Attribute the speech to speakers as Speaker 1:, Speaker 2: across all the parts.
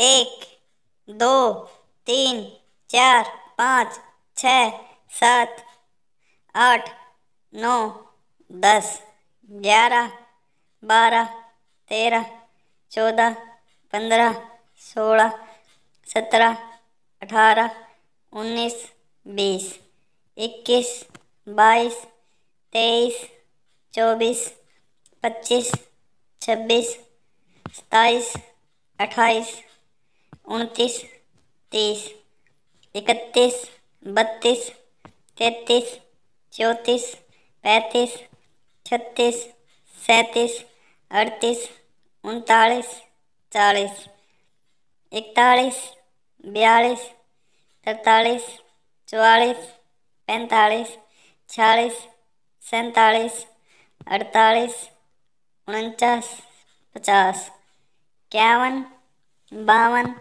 Speaker 1: एक दो तीन चार पाँच छ सात आठ नौ दस ग्यारह बारह तेरह चौदह पंद्रह सोलह सत्रह अठारह उन्नीस बीस इक्कीस बाईस तेईस चौबीस पच्चीस छब्बीस सताईस अट्ठाईस उनतीस तीस इकतीस बत्तीस तैतीस चौंतीस पैंतीस छत्तीस सैंतीस अड़तीस उनतालीस चालीस इकतालीस बयालीस तरतालीस चवालीस पैंतालीस छियालीस सैंतालीस अड़तालीस उनचास पचास इक्यावन बावन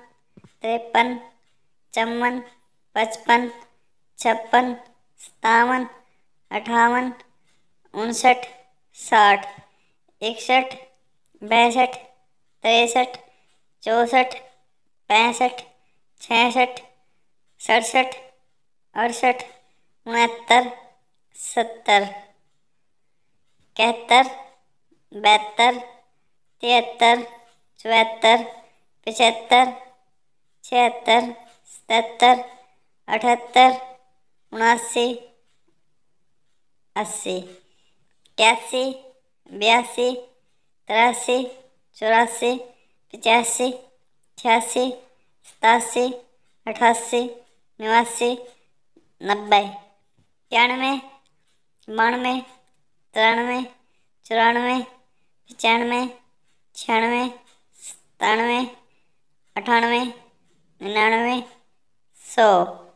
Speaker 1: तिरपन चौवन पचपन छप्पन सतावन अठावन उनसठ साठ इकसठ बैंसठ तिरसठ चौंसठ पैंसठ छसठ सड़सठ अड़सठ उनहत्तर सत्तर इकहत्तर बहत्तर तिहत्तर चौहत्तर पचहत्तर छिहत्तर सतहत्तर अठहत्तर उनासी अस्सी इक्यासी बयासी तिरासी चौरासी पचासी छियासी सतासी अठासी नवासी नब्बे इक्यानवे बानवे तिरानवे चौरानवे पचानवे छियानवे सतानवे अठानवे You know what I mean? So,